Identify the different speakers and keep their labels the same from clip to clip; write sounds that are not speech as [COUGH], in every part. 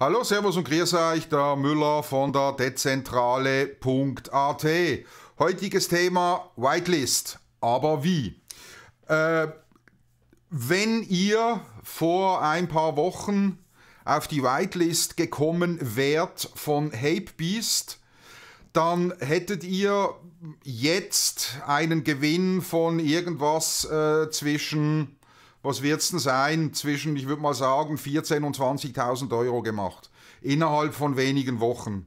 Speaker 1: Hallo, Servus und grüß euch, der Müller von der Dezentrale.at. Heutiges Thema Whitelist, aber wie? Äh, wenn ihr vor ein paar Wochen auf die Whitelist gekommen wärt von Hapebeast, dann hättet ihr jetzt einen Gewinn von irgendwas äh, zwischen was wird es denn sein, zwischen, ich würde mal sagen, 14.000 und 20.000 Euro gemacht. Innerhalb von wenigen Wochen.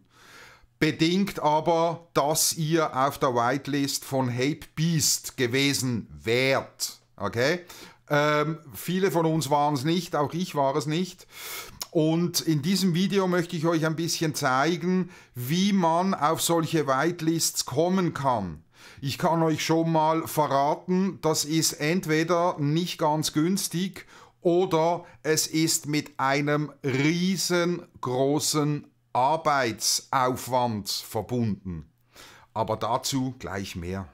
Speaker 1: Bedingt aber, dass ihr auf der Whitelist von Hate Beast gewesen wärt. Okay? Ähm, viele von uns waren es nicht, auch ich war es nicht. Und in diesem Video möchte ich euch ein bisschen zeigen, wie man auf solche Whitelists kommen kann. Ich kann euch schon mal verraten, das ist entweder nicht ganz günstig oder es ist mit einem riesengroßen Arbeitsaufwand verbunden. Aber dazu gleich mehr.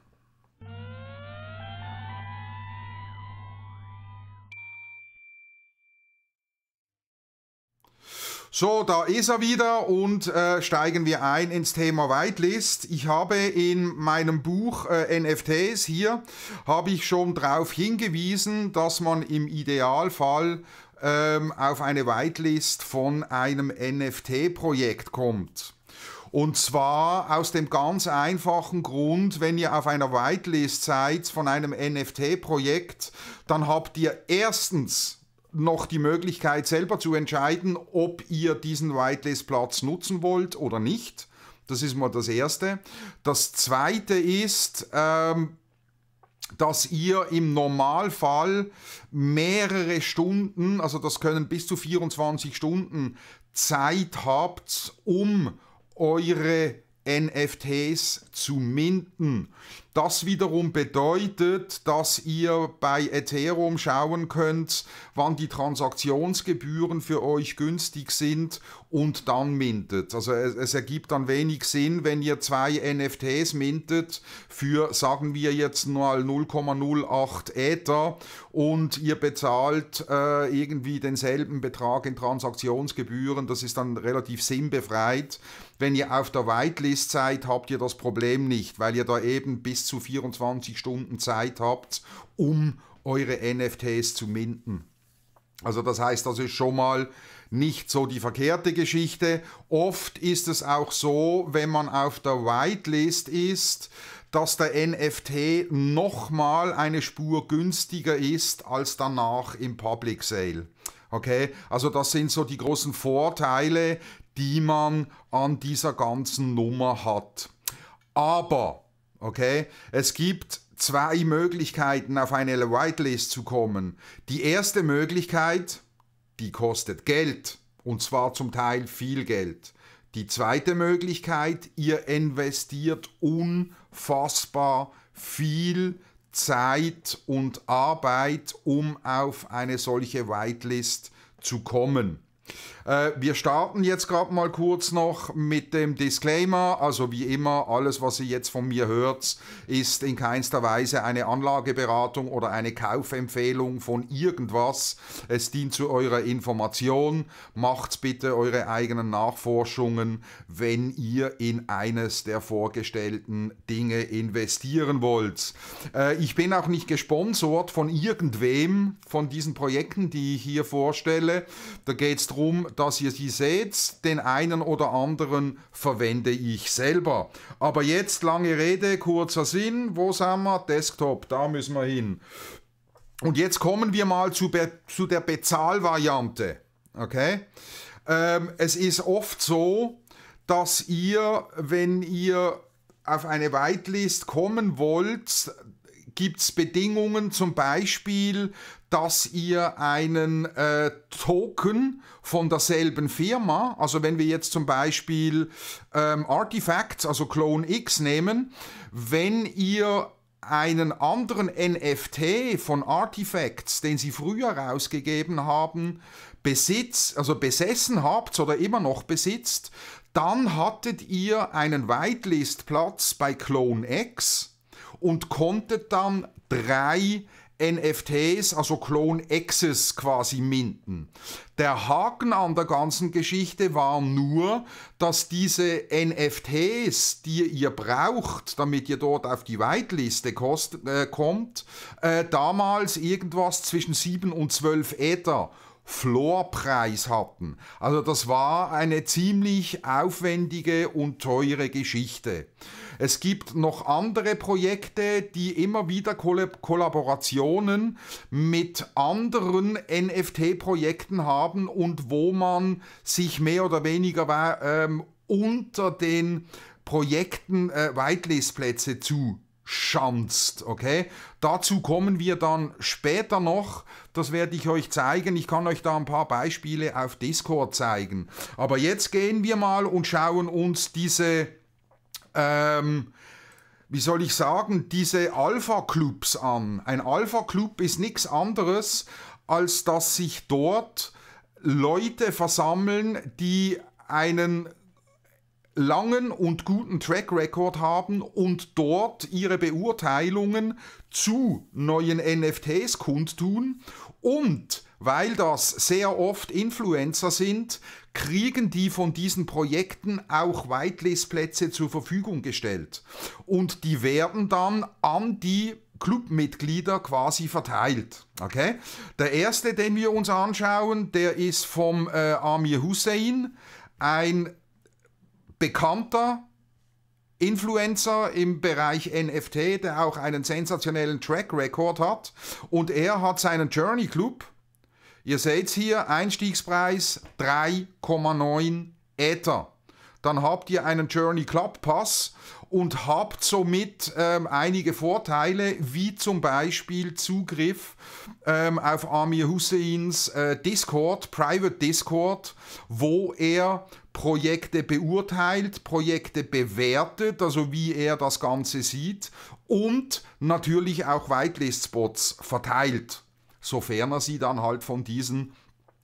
Speaker 1: So, da ist er wieder und äh, steigen wir ein ins Thema Whitelist. Ich habe in meinem Buch äh, NFTs hier, habe ich schon darauf hingewiesen, dass man im Idealfall ähm, auf eine Whitelist von einem NFT-Projekt kommt. Und zwar aus dem ganz einfachen Grund, wenn ihr auf einer Whitelist seid von einem NFT-Projekt, dann habt ihr erstens noch die Möglichkeit, selber zu entscheiden, ob ihr diesen Whitelist-Platz nutzen wollt oder nicht. Das ist mal das Erste. Das Zweite ist, ähm, dass ihr im Normalfall mehrere Stunden, also das können bis zu 24 Stunden Zeit habt, um eure NFTs zu minden. Das wiederum bedeutet, dass ihr bei Ethereum schauen könnt, wann die Transaktionsgebühren für euch günstig sind und dann mintet. Also es, es ergibt dann wenig Sinn, wenn ihr zwei NFTs mintet für, sagen wir jetzt mal 0,08 Ether und ihr bezahlt äh, irgendwie denselben Betrag in Transaktionsgebühren. Das ist dann relativ sinnbefreit. Wenn ihr auf der Whitelist seid, habt ihr das Problem nicht, weil ihr da eben bis zu 24 Stunden Zeit habt, um eure NFTs zu minden. Also das heißt, das ist schon mal nicht so die verkehrte Geschichte. Oft ist es auch so, wenn man auf der Whitelist ist, dass der NFT nochmal eine Spur günstiger ist als danach im Public Sale. Okay, also das sind so die großen Vorteile, die man an dieser ganzen Nummer hat. Aber Okay? Es gibt zwei Möglichkeiten, auf eine Whitelist zu kommen. Die erste Möglichkeit, die kostet Geld. Und zwar zum Teil viel Geld. Die zweite Möglichkeit, ihr investiert unfassbar viel Zeit und Arbeit, um auf eine solche Whitelist zu kommen. Äh, wir starten jetzt gerade mal kurz noch mit dem Disclaimer. Also wie immer, alles, was ihr jetzt von mir hört, ist in keinster Weise eine Anlageberatung oder eine Kaufempfehlung von irgendwas. Es dient zu eurer Information. Macht bitte eure eigenen Nachforschungen, wenn ihr in eines der vorgestellten Dinge investieren wollt. Äh, ich bin auch nicht gesponsert von irgendwem von diesen Projekten, die ich hier vorstelle. Da geht es darum, dass ihr sie seht. Den einen oder anderen verwende ich selber. Aber jetzt lange Rede, kurzer Sinn. Wo sind wir? Desktop, da müssen wir hin. Und jetzt kommen wir mal zu, zu der Bezahlvariante. Okay? Ähm, es ist oft so, dass ihr, wenn ihr auf eine Whitelist kommen wollt, gibt es Bedingungen, zum Beispiel, dass ihr einen äh, Token von derselben Firma, also wenn wir jetzt zum Beispiel ähm, Artifacts, also Clone X nehmen, wenn ihr einen anderen NFT von Artifacts, den sie früher rausgegeben haben, besitz, also besessen habt oder immer noch besitzt, dann hattet ihr einen Whitelist-Platz bei Clone X und konnte dann drei NFTs, also Clone Xs quasi minten. Der Haken an der ganzen Geschichte war nur, dass diese NFTs, die ihr braucht, damit ihr dort auf die Whiteliste kost, äh, kommt, äh, damals irgendwas zwischen 7 und 12 Ether Floorpreis hatten. Also das war eine ziemlich aufwendige und teure Geschichte. Es gibt noch andere Projekte, die immer wieder Kollaborationen mit anderen NFT-Projekten haben und wo man sich mehr oder weniger äh, ähm, unter den Projekten äh, Whitelist-Plätze zu schanzt, okay? Dazu kommen wir dann später noch, das werde ich euch zeigen, ich kann euch da ein paar Beispiele auf Discord zeigen. Aber jetzt gehen wir mal und schauen uns diese, ähm, wie soll ich sagen, diese Alpha-Clubs an. Ein Alpha-Club ist nichts anderes, als dass sich dort Leute versammeln, die einen langen und guten Track Record haben und dort ihre Beurteilungen zu neuen NFTs kundtun und weil das sehr oft Influencer sind, kriegen die von diesen Projekten auch Whitelist-Plätze zur Verfügung gestellt. Und die werden dann an die Clubmitglieder quasi verteilt. Okay? Der erste, den wir uns anschauen, der ist vom äh, Amir Hussein, ein bekannter Influencer im Bereich NFT, der auch einen sensationellen Track Record hat. Und er hat seinen Journey Club. Ihr seht hier, Einstiegspreis 3,9 Ether. Dann habt ihr einen Journey Club Pass und habt somit ähm, einige Vorteile, wie zum Beispiel Zugriff ähm, auf Amir Husseins äh, Discord, Private Discord, wo er Projekte beurteilt, Projekte bewertet, also wie er das Ganze sieht und natürlich auch Whitelist-Spots verteilt, sofern er sie dann halt von diesen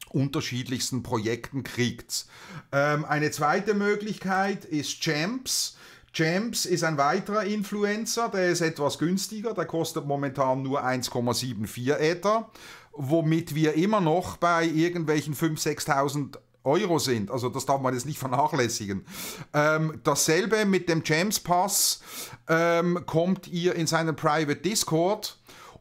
Speaker 1: unterschiedlichsten Projekten kriegt. Ähm, eine zweite Möglichkeit ist Champs. Champs ist ein weiterer Influencer, der ist etwas günstiger, der kostet momentan nur 1,74 Ether, womit wir immer noch bei irgendwelchen 5.000, 6.000 Euro sind. Also das darf man jetzt nicht vernachlässigen. Ähm, dasselbe mit dem James Pass ähm, kommt ihr in seinen Private Discord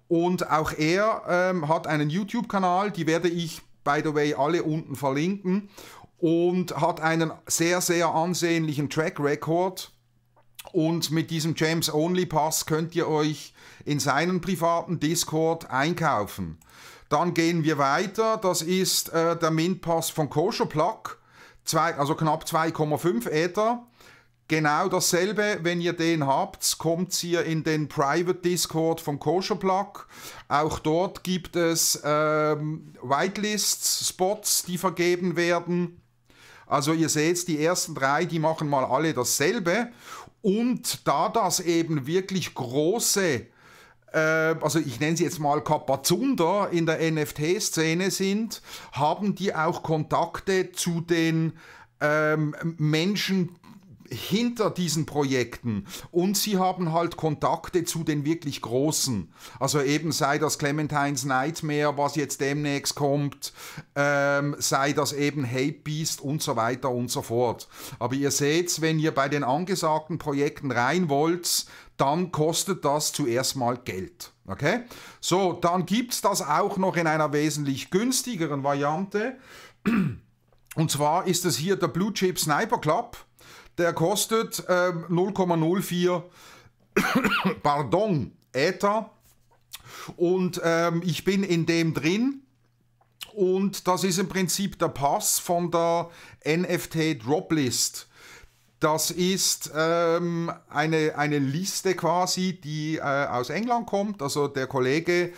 Speaker 1: und auch er ähm, hat einen YouTube-Kanal, die werde ich, by the way, alle unten verlinken und hat einen sehr, sehr ansehnlichen Track-Record und mit diesem James Only Pass könnt ihr euch in seinen privaten Discord einkaufen. Dann gehen wir weiter. Das ist äh, der Mint-Pass von Kosher Plug. also knapp 2,5 Ether. Genau dasselbe, wenn ihr den habt, kommt ihr in den Private Discord von Kosher Plug. Auch dort gibt es ähm, Whitelists, Spots, die vergeben werden. Also ihr seht, die ersten drei, die machen mal alle dasselbe. Und da das eben wirklich große, äh, also ich nenne sie jetzt mal Kapazunder in der NFT-Szene sind, haben die auch Kontakte zu den ähm, Menschen, hinter diesen Projekten und sie haben halt Kontakte zu den wirklich Großen. Also eben sei das Clementines Nightmare, was jetzt demnächst kommt, ähm, sei das eben Hate Beast und so weiter und so fort. Aber ihr seht, wenn ihr bei den angesagten Projekten rein wollt, dann kostet das zuerst mal Geld. Okay? So, dann gibt es das auch noch in einer wesentlich günstigeren Variante. Und zwar ist es hier der Blue Chip Sniper Club. Der kostet äh, 0,04, [COUGHS] pardon, Ether. Und ähm, ich bin in dem drin. Und das ist im Prinzip der Pass von der NFT Droplist. Das ist ähm, eine, eine Liste quasi, die äh, aus England kommt. Also der Kollege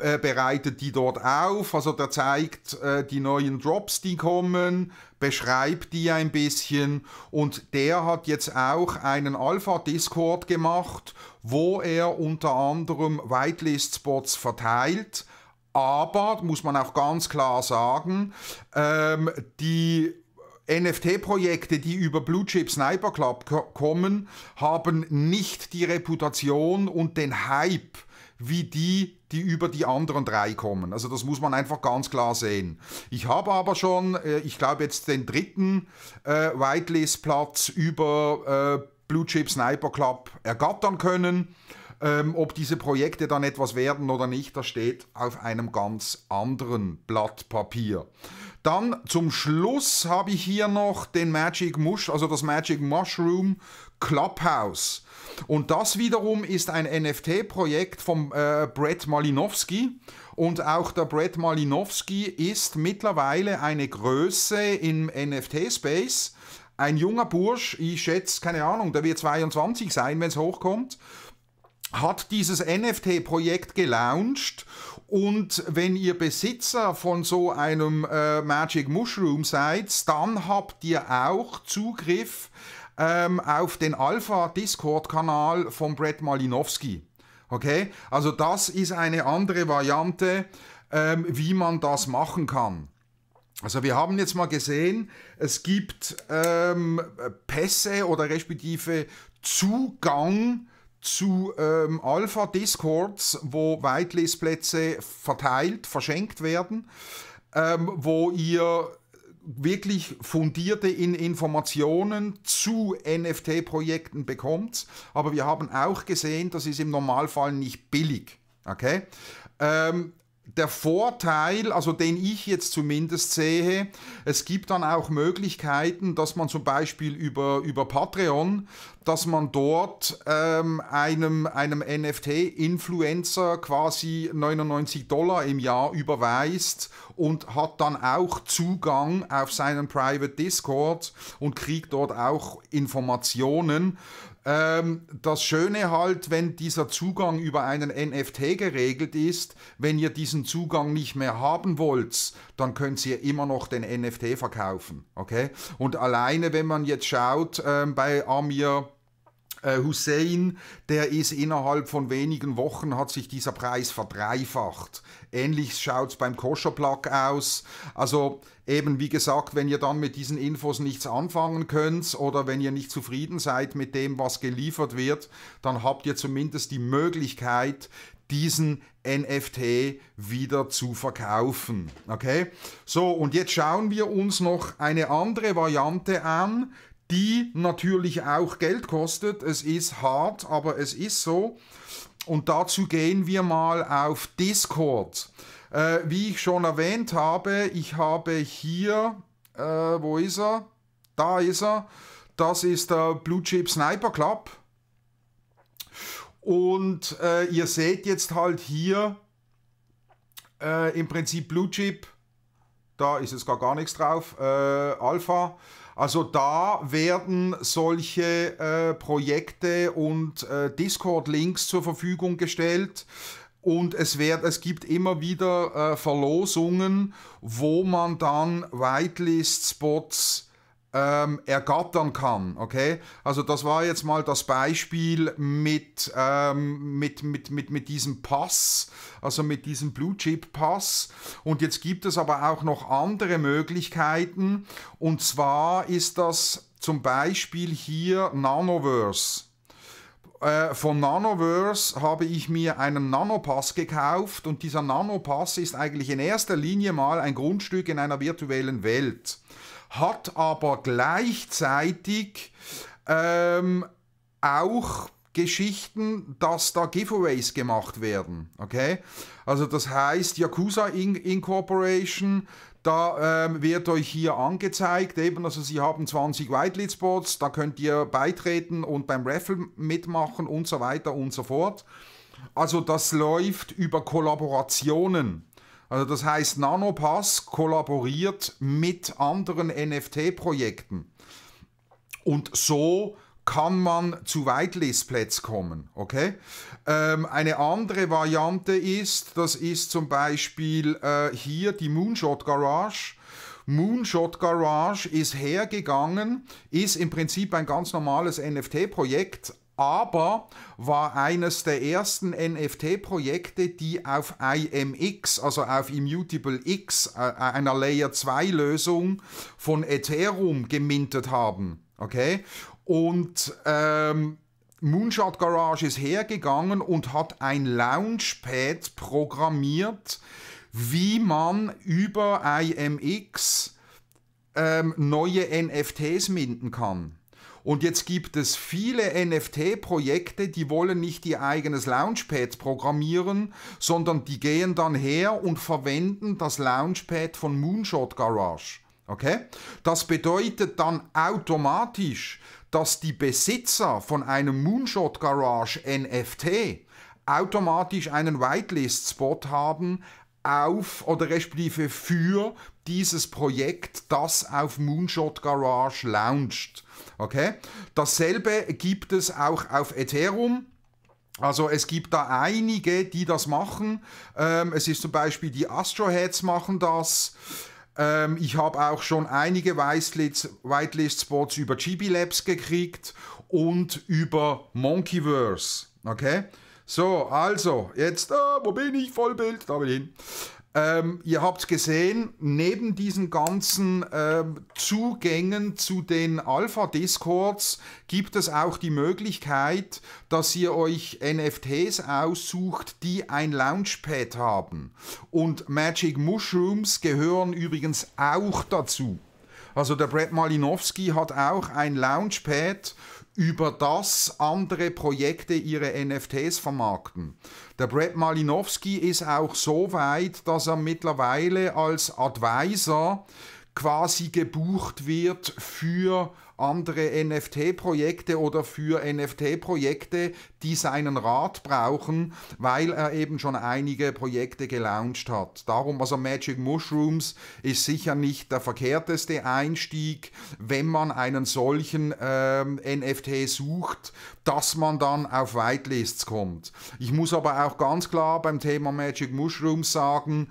Speaker 1: äh, bereitet die dort auf, also der zeigt äh, die neuen Drops, die kommen, beschreibt die ein bisschen und der hat jetzt auch einen Alpha-Discord gemacht, wo er unter anderem Whitelist-Spots verteilt. Aber, muss man auch ganz klar sagen, ähm, die NFT-Projekte, die über Blue Chip Sniper Club kommen, haben nicht die Reputation und den Hype wie die die über die anderen drei kommen. Also das muss man einfach ganz klar sehen. Ich habe aber schon, äh, ich glaube jetzt den dritten äh, Whitelist-Platz über äh, Blue Chip Sniper Club ergattern können. Ähm, ob diese Projekte dann etwas werden oder nicht, das steht auf einem ganz anderen Blatt Papier. Dann zum Schluss habe ich hier noch den Magic Mush, also das Magic Mushroom Clubhouse. Und das wiederum ist ein NFT-Projekt von äh, Brett Malinowski. Und auch der Brett Malinowski ist mittlerweile eine Größe im NFT-Space. Ein junger Bursch, ich schätze, keine Ahnung, der wird 22 sein, wenn es hochkommt hat dieses NFT-Projekt gelauncht und wenn ihr Besitzer von so einem äh, Magic Mushroom seid, dann habt ihr auch Zugriff ähm, auf den Alpha-Discord-Kanal von Brett Malinowski. Okay? Also das ist eine andere Variante, ähm, wie man das machen kann. Also wir haben jetzt mal gesehen, es gibt ähm, Pässe oder respektive Zugang zu ähm, Alpha-Discords, wo Whitelist-Plätze verteilt, verschenkt werden, ähm, wo ihr wirklich fundierte Informationen zu NFT-Projekten bekommt. Aber wir haben auch gesehen, das ist im Normalfall nicht billig. Okay? Ähm, der Vorteil, also den ich jetzt zumindest sehe, es gibt dann auch Möglichkeiten, dass man zum Beispiel über, über Patreon, dass man dort ähm, einem, einem NFT-Influencer quasi 99 Dollar im Jahr überweist und hat dann auch Zugang auf seinen Private Discord und kriegt dort auch Informationen. Ähm, das Schöne halt, wenn dieser Zugang über einen NFT geregelt ist, wenn ihr diesen Zugang nicht mehr haben wollt, dann könnt ihr immer noch den NFT verkaufen. Okay? Und alleine, wenn man jetzt schaut, ähm, bei Amir äh, Hussein, der ist innerhalb von wenigen Wochen hat sich dieser Preis verdreifacht. Ähnlich schaut es beim Koscherplug aus. Also eben wie gesagt, wenn ihr dann mit diesen Infos nichts anfangen könnt oder wenn ihr nicht zufrieden seid mit dem, was geliefert wird, dann habt ihr zumindest die Möglichkeit, diesen NFT wieder zu verkaufen. Okay? So, und jetzt schauen wir uns noch eine andere Variante an, die natürlich auch Geld kostet. Es ist hart, aber es ist so. Und dazu gehen wir mal auf Discord. Äh, wie ich schon erwähnt habe, ich habe hier, äh, wo ist er? Da ist er. Das ist der Blue Chip Sniper Club. Und äh, ihr seht jetzt halt hier äh, im Prinzip Blue Chip. Da ist jetzt gar, gar nichts drauf. Äh, Alpha. Also da werden solche äh, Projekte und äh, Discord-Links zur Verfügung gestellt. Und es, wird, es gibt immer wieder äh, Verlosungen, wo man dann Whitelist-Spots ähm, ergattern kann. Okay? Also das war jetzt mal das Beispiel mit, ähm, mit, mit, mit, mit diesem Pass, also mit diesem Blue Chip Pass. Und jetzt gibt es aber auch noch andere Möglichkeiten. Und zwar ist das zum Beispiel hier Nanoverse äh, von Nanoverse habe ich mir einen Nanopass gekauft und dieser Nanopass ist eigentlich in erster Linie mal ein Grundstück in einer virtuellen Welt hat aber gleichzeitig ähm, auch Geschichten, dass da Giveaways gemacht werden. Okay? Also das heißt, Yakuza Incorporation, da ähm, wird euch hier angezeigt, eben, also sie haben 20 Whitelist-Spots, da könnt ihr beitreten und beim Raffle mitmachen und so weiter und so fort. Also das läuft über Kollaborationen. Also das heißt, Nanopass kollaboriert mit anderen NFT-Projekten. Und so kann man zu Whitelist-Plätzen kommen. Okay? Ähm, eine andere Variante ist, das ist zum Beispiel äh, hier die Moonshot Garage. Moonshot Garage ist hergegangen, ist im Prinzip ein ganz normales NFT-Projekt, aber war eines der ersten NFT-Projekte, die auf IMX, also auf Immutable X, äh, äh, einer Layer 2-Lösung von Ethereum gemintet haben. Okay? Und ähm, Moonshot Garage ist hergegangen und hat ein Launchpad programmiert, wie man über IMX ähm, neue NFTs minden kann. Und jetzt gibt es viele NFT-Projekte, die wollen nicht ihr eigenes Launchpad programmieren, sondern die gehen dann her und verwenden das Launchpad von Moonshot Garage. Okay? Das bedeutet dann automatisch, dass die Besitzer von einem Moonshot Garage NFT automatisch einen Whitelist-Spot haben auf oder respektive für dieses Projekt, das auf Moonshot Garage launcht. Okay? Dasselbe gibt es auch auf Ethereum. Also es gibt da einige, die das machen. Ähm, es ist zum Beispiel die Astroheads machen das. Ähm, ich habe auch schon einige Whitelist-Spots über GB Labs gekriegt und über Monkeyverse. Okay? So, also, jetzt, ah, wo bin ich? Vollbild, da bin ich hin. Ähm, ihr habt gesehen, neben diesen ganzen ähm, Zugängen zu den Alpha-Discords gibt es auch die Möglichkeit, dass ihr euch NFTs aussucht, die ein Launchpad haben. Und Magic Mushrooms gehören übrigens auch dazu. Also der Brett Malinowski hat auch ein Launchpad über das andere Projekte ihre NFTs vermarkten. Der Brett Malinowski ist auch so weit, dass er mittlerweile als Advisor quasi gebucht wird für andere NFT-Projekte oder für NFT-Projekte, die seinen Rat brauchen, weil er eben schon einige Projekte gelauncht hat. Darum, also Magic Mushrooms ist sicher nicht der verkehrteste Einstieg, wenn man einen solchen ähm, NFT sucht, dass man dann auf Whitelists kommt. Ich muss aber auch ganz klar beim Thema Magic Mushrooms sagen,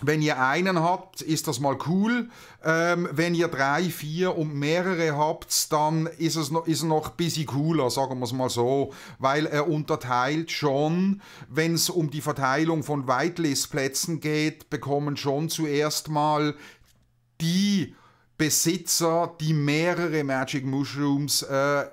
Speaker 1: wenn ihr einen habt, ist das mal cool. Ähm, wenn ihr drei, vier und mehrere habt, dann ist es noch, ist noch ein bisschen cooler, sagen wir es mal so, weil er unterteilt schon, wenn es um die Verteilung von Whitelist-Plätzen geht, bekommen schon zuerst mal die Besitzer, die mehrere Magic Mushrooms äh,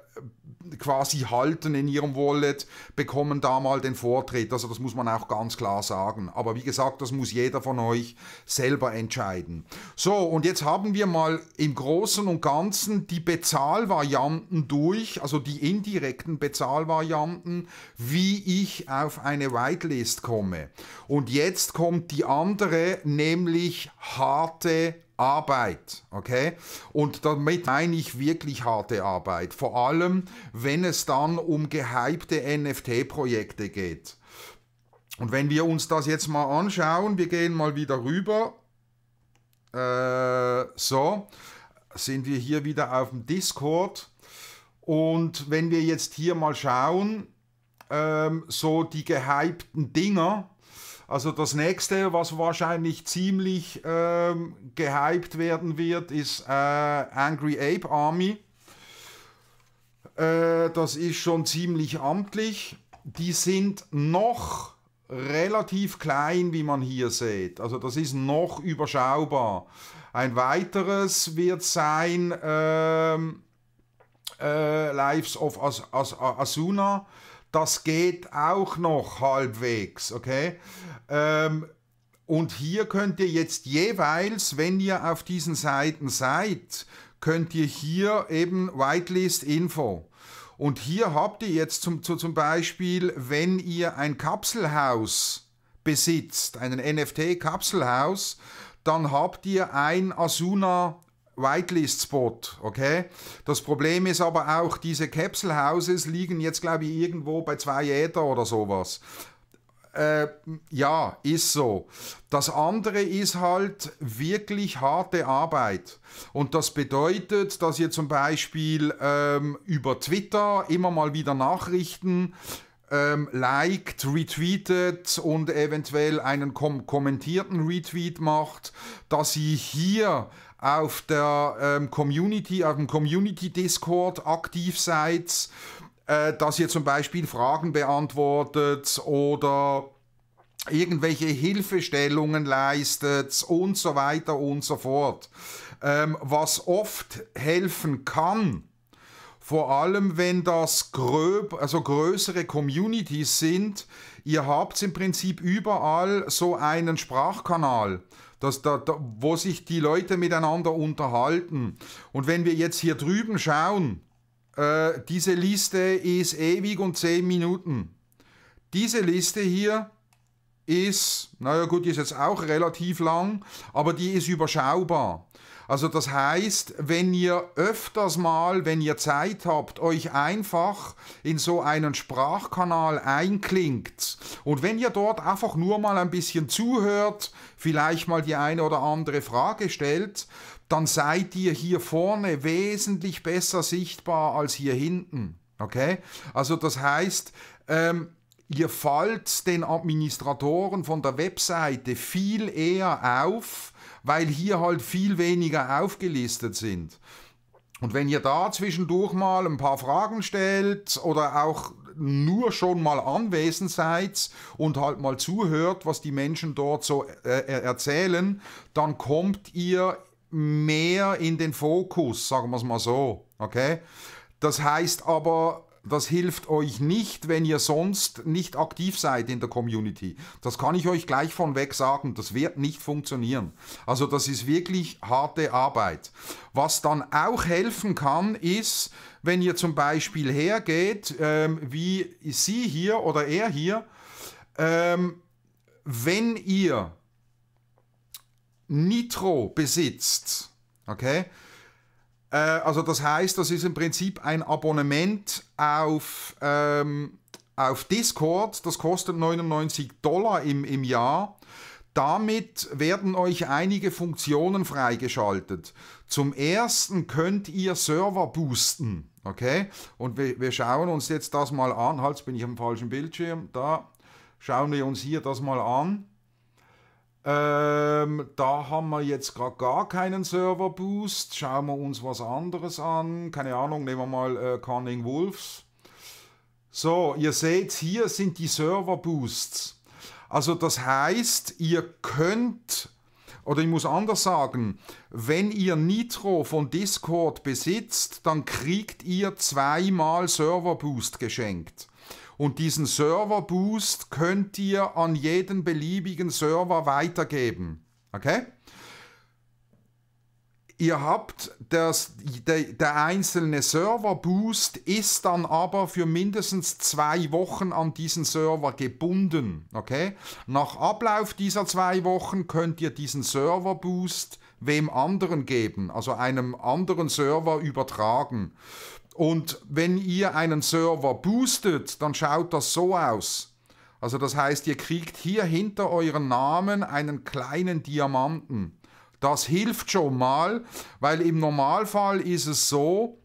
Speaker 1: quasi halten in ihrem Wallet, bekommen da mal den Vortritt. Also das muss man auch ganz klar sagen. Aber wie gesagt, das muss jeder von euch selber entscheiden. So, und jetzt haben wir mal im Großen und Ganzen die Bezahlvarianten durch, also die indirekten Bezahlvarianten, wie ich auf eine Whitelist komme. Und jetzt kommt die andere, nämlich harte Arbeit. Okay? Und damit meine ich wirklich harte Arbeit. Vor allem, wenn es dann um gehypte NFT-Projekte geht. Und wenn wir uns das jetzt mal anschauen, wir gehen mal wieder rüber. Äh, so, sind wir hier wieder auf dem Discord. Und wenn wir jetzt hier mal schauen, ähm, so die gehypten Dinger, also das nächste, was wahrscheinlich ziemlich ähm, gehypt werden wird, ist äh, Angry Ape Army. Äh, das ist schon ziemlich amtlich. Die sind noch relativ klein, wie man hier sieht. Also das ist noch überschaubar. Ein weiteres wird sein ähm, äh, Lives of As As Asuna. Das geht auch noch halbwegs, okay? Ähm, und hier könnt ihr jetzt jeweils, wenn ihr auf diesen Seiten seid, könnt ihr hier eben Whitelist Info. Und hier habt ihr jetzt zum, zum Beispiel, wenn ihr ein Kapselhaus besitzt, einen NFT-Kapselhaus, dann habt ihr ein Asuna Whitelist-Spot. Okay? Das Problem ist aber auch, diese Capsule Houses liegen jetzt, glaube ich, irgendwo bei zwei Äther oder sowas. Äh, ja, ist so. Das andere ist halt wirklich harte Arbeit. Und das bedeutet, dass ihr zum Beispiel ähm, über Twitter immer mal wieder Nachrichten ähm, liked, retweetet und eventuell einen kom kommentierten Retweet macht, dass ihr hier auf der ähm, Community, auf dem Community Discord aktiv seid, äh, dass ihr zum Beispiel Fragen beantwortet oder irgendwelche Hilfestellungen leistet und so weiter und so fort. Ähm, was oft helfen kann, vor allem wenn das gröb, also größere Communities sind, ihr habt im Prinzip überall so einen Sprachkanal dass da, da, wo sich die Leute miteinander unterhalten. Und wenn wir jetzt hier drüben schauen, äh, diese Liste ist ewig und zehn Minuten. Diese Liste hier ist, naja gut, die ist jetzt auch relativ lang, aber die ist überschaubar. Also das heißt, wenn ihr öfters mal, wenn ihr Zeit habt, euch einfach in so einen Sprachkanal einklingt und wenn ihr dort einfach nur mal ein bisschen zuhört, vielleicht mal die eine oder andere Frage stellt, dann seid ihr hier vorne wesentlich besser sichtbar als hier hinten. Okay? Also das heißt, ähm, ihr fallt den Administratoren von der Webseite viel eher auf, weil hier halt viel weniger aufgelistet sind. Und wenn ihr da zwischendurch mal ein paar Fragen stellt oder auch nur schon mal anwesend seid und halt mal zuhört, was die Menschen dort so äh, äh erzählen, dann kommt ihr mehr in den Fokus, sagen wir es mal so. Okay? Das heißt aber, das hilft euch nicht, wenn ihr sonst nicht aktiv seid in der Community. Das kann ich euch gleich von weg sagen. Das wird nicht funktionieren. Also das ist wirklich harte Arbeit. Was dann auch helfen kann, ist, wenn ihr zum Beispiel hergeht, ähm, wie sie hier oder er hier, ähm, wenn ihr Nitro besitzt, okay, äh, also das heißt, das ist im Prinzip ein Abonnement auf, ähm, auf Discord. Das kostet 99 Dollar im, im Jahr. Damit werden euch einige Funktionen freigeschaltet. Zum ersten könnt ihr Server boosten. Okay? Und wir, wir schauen uns jetzt das mal an. Halt, bin ich am falschen Bildschirm. Da schauen wir uns hier das mal an. Ähm, da haben wir jetzt gerade gar keinen Server-Boost. Schauen wir uns was anderes an. Keine Ahnung, nehmen wir mal äh, Cunning Wolves. So, ihr seht, hier sind die Server-Boosts. Also das heißt, ihr könnt, oder ich muss anders sagen, wenn ihr Nitro von Discord besitzt, dann kriegt ihr zweimal Server-Boost geschenkt. Und diesen Server-Boost könnt ihr an jeden beliebigen Server weitergeben. Okay? Ihr habt das, de, der einzelne Server-Boost ist dann aber für mindestens zwei Wochen an diesen Server gebunden. Okay? Nach Ablauf dieser zwei Wochen könnt ihr diesen Server-Boost wem anderen geben, also einem anderen Server übertragen. Und wenn ihr einen Server boostet, dann schaut das so aus. Also das heißt, ihr kriegt hier hinter euren Namen einen kleinen Diamanten. Das hilft schon mal, weil im Normalfall ist es so,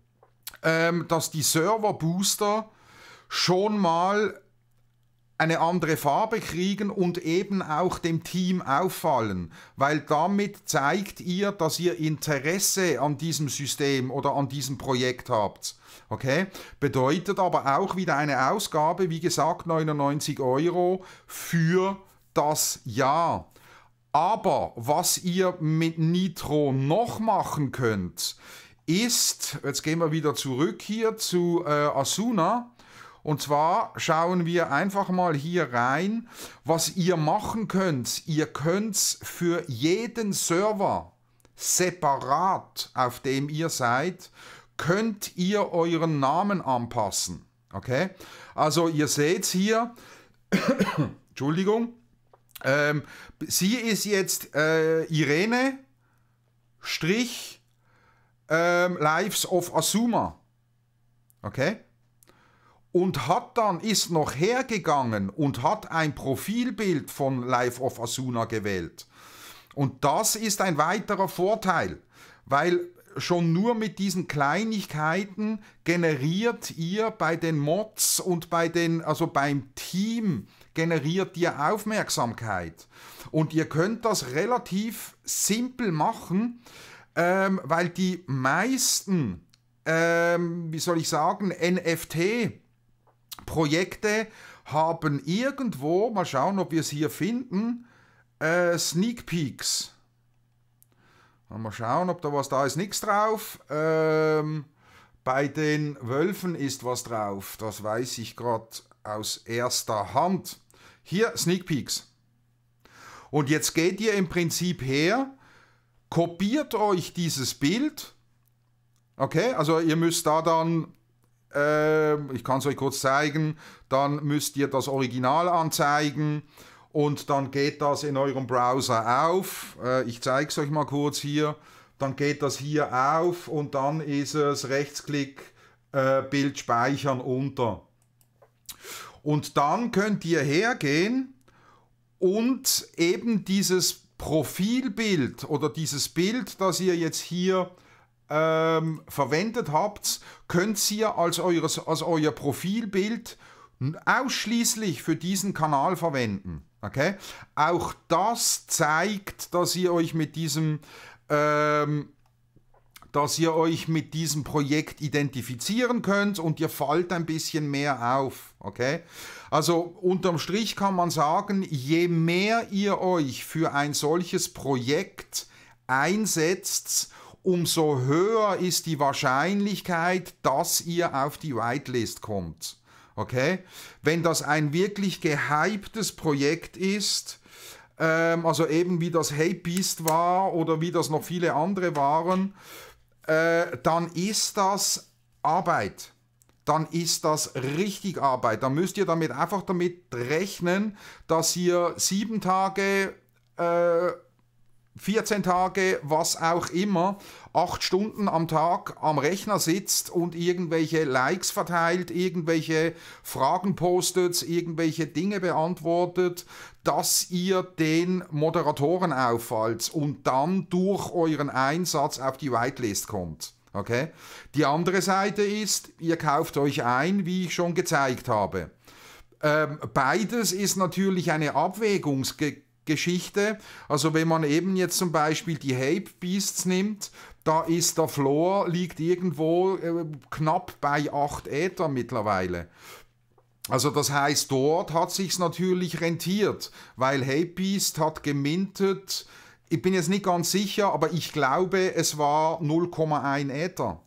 Speaker 1: ähm, dass die Server-Booster schon mal eine andere Farbe kriegen und eben auch dem Team auffallen, weil damit zeigt ihr, dass ihr Interesse an diesem System oder an diesem Projekt habt. Okay? Bedeutet aber auch wieder eine Ausgabe, wie gesagt, 99 Euro für das Jahr. Aber was ihr mit Nitro noch machen könnt, ist, jetzt gehen wir wieder zurück hier zu äh, Asuna, und zwar schauen wir einfach mal hier rein, was ihr machen könnt. Ihr könnt für jeden Server separat, auf dem ihr seid, könnt ihr euren Namen anpassen. Okay? Also ihr seht hier, [COUGHS] Entschuldigung, ähm, sie ist jetzt äh, Irene Strich ähm, Lives of Asuma. Okay? und hat dann ist noch hergegangen und hat ein Profilbild von Life of Asuna gewählt. Und das ist ein weiterer Vorteil, weil schon nur mit diesen Kleinigkeiten generiert ihr bei den Mods und bei den also beim Team generiert ihr Aufmerksamkeit und ihr könnt das relativ simpel machen, ähm, weil die meisten ähm, wie soll ich sagen NFT Projekte haben irgendwo, mal schauen, ob wir es hier finden, äh, Sneak Peaks. Mal schauen, ob da was da ist. Nichts drauf. Ähm, bei den Wölfen ist was drauf. Das weiß ich gerade aus erster Hand. Hier Sneak Peaks. Und jetzt geht ihr im Prinzip her, kopiert euch dieses Bild. Okay, also ihr müsst da dann äh, ich kann es euch kurz zeigen, dann müsst ihr das Original anzeigen und dann geht das in eurem Browser auf. Äh, ich zeige es euch mal kurz hier. Dann geht das hier auf und dann ist es Rechtsklick, äh, Bild speichern unter. Und dann könnt ihr hergehen und eben dieses Profilbild oder dieses Bild, das ihr jetzt hier ähm, verwendet habt, könnt ihr als, eures, als euer Profilbild ausschließlich für diesen Kanal verwenden. Okay? Auch das zeigt, dass ihr euch mit diesem ähm, dass ihr euch mit diesem Projekt identifizieren könnt und ihr fallt ein bisschen mehr auf. Okay? Also unterm Strich kann man sagen, je mehr ihr euch für ein solches Projekt einsetzt, umso höher ist die Wahrscheinlichkeit, dass ihr auf die Whitelist kommt. Okay? Wenn das ein wirklich gehyptes Projekt ist, ähm, also eben wie das Hey Beast war oder wie das noch viele andere waren, äh, dann ist das Arbeit dann ist das richtig Arbeit. Dann müsst ihr damit einfach damit rechnen, dass ihr sieben Tage äh, 14 Tage, was auch immer, 8 Stunden am Tag am Rechner sitzt und irgendwelche Likes verteilt, irgendwelche Fragen postet, irgendwelche Dinge beantwortet, dass ihr den Moderatoren auffallt und dann durch euren Einsatz auf die Whitelist kommt. Okay? Die andere Seite ist, ihr kauft euch ein, wie ich schon gezeigt habe. Ähm, beides ist natürlich eine Abwägungs Geschichte. Also wenn man eben jetzt zum Beispiel die Hape Beasts nimmt, da ist der Floor, liegt irgendwo äh, knapp bei 8 Äther mittlerweile. Also das heißt, dort hat sich's natürlich rentiert, weil Hape Beast hat gemintet, ich bin jetzt nicht ganz sicher, aber ich glaube, es war 0,1 Äther.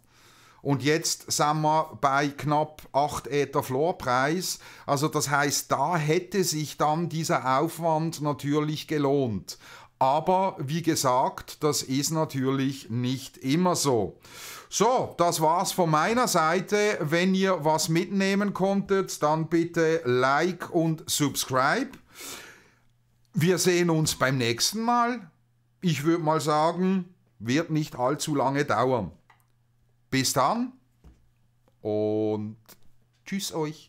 Speaker 1: Und jetzt sind wir bei knapp 8 Äther Floorpreis. Also das heißt, da hätte sich dann dieser Aufwand natürlich gelohnt. Aber wie gesagt, das ist natürlich nicht immer so. So, das war's von meiner Seite. Wenn ihr was mitnehmen konntet, dann bitte Like und Subscribe. Wir sehen uns beim nächsten Mal. Ich würde mal sagen, wird nicht allzu lange dauern. Bis dann und tschüss euch.